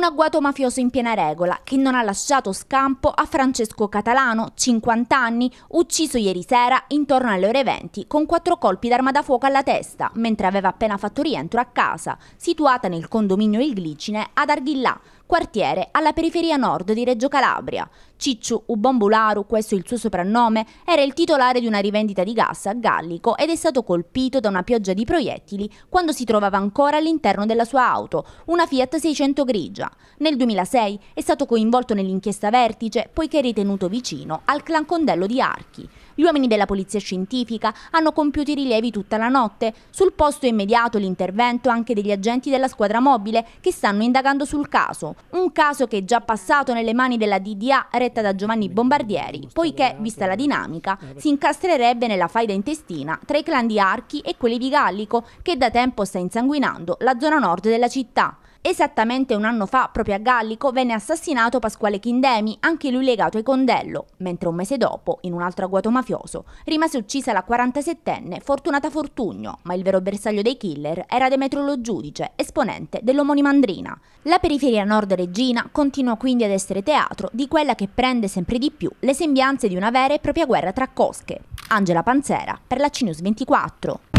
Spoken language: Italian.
un agguato mafioso in piena regola che non ha lasciato scampo a Francesco Catalano, 50 anni, ucciso ieri sera intorno alle ore 20 con quattro colpi d'arma da fuoco alla testa mentre aveva appena fatto rientro a casa, situata nel condominio Il Glicine ad Arghillà, quartiere alla periferia nord di Reggio Calabria. Cicciu Ubombularu, questo è il suo soprannome, era il titolare di una rivendita di gas a Gallico ed è stato colpito da una pioggia di proiettili quando si trovava ancora all'interno della sua auto, una Fiat 600 grigia. Nel 2006 è stato coinvolto nell'inchiesta Vertice poiché è ritenuto vicino al clan Condello di Archi. Gli uomini della polizia scientifica hanno compiuto i rilievi tutta la notte. Sul posto è immediato l'intervento anche degli agenti della squadra mobile che stanno indagando sul caso. Un caso che è già passato nelle mani della DDA retta da Giovanni Bombardieri, poiché, vista la dinamica, si incastrerebbe nella faida intestina tra i clan di Archi e quelli di Gallico, che da tempo sta insanguinando la zona nord della città. Esattamente un anno fa, proprio a Gallico, venne assassinato Pasquale Chindemi, anche lui legato ai Condello, mentre un mese dopo, in un altro agguato mafioso, rimase uccisa la 47enne Fortunata Fortugno, ma il vero bersaglio dei killer era Demetrio Lo Giudice, esponente dell'omonimandrina. La periferia nord reggina continua quindi ad essere teatro di quella che prende sempre di più le sembianze di una vera e propria guerra tra cosche. Angela Panzera per la CNews 24.